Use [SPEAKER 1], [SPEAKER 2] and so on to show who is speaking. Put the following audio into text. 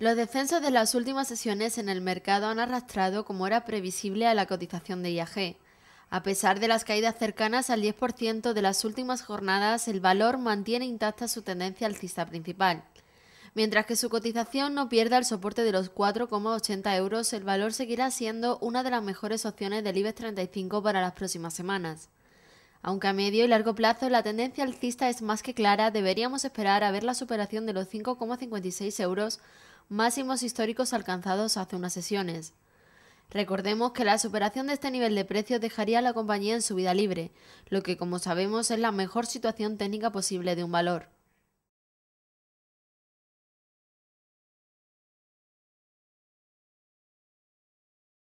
[SPEAKER 1] Los descensos de las últimas sesiones en el mercado han arrastrado, como era previsible, a la cotización de IAG. A pesar de las caídas cercanas al 10% de las últimas jornadas, el valor mantiene intacta su tendencia alcista principal. Mientras que su cotización no pierda el soporte de los 4,80 euros, el valor seguirá siendo una de las mejores opciones del IBEX 35 para las próximas semanas. Aunque a medio y largo plazo la tendencia alcista es más que clara, deberíamos esperar a ver la superación de los 5,56 euros máximos históricos alcanzados hace unas sesiones. Recordemos que la superación de este nivel de precios dejaría a la compañía en subida libre, lo que como sabemos es la mejor situación técnica posible de un valor.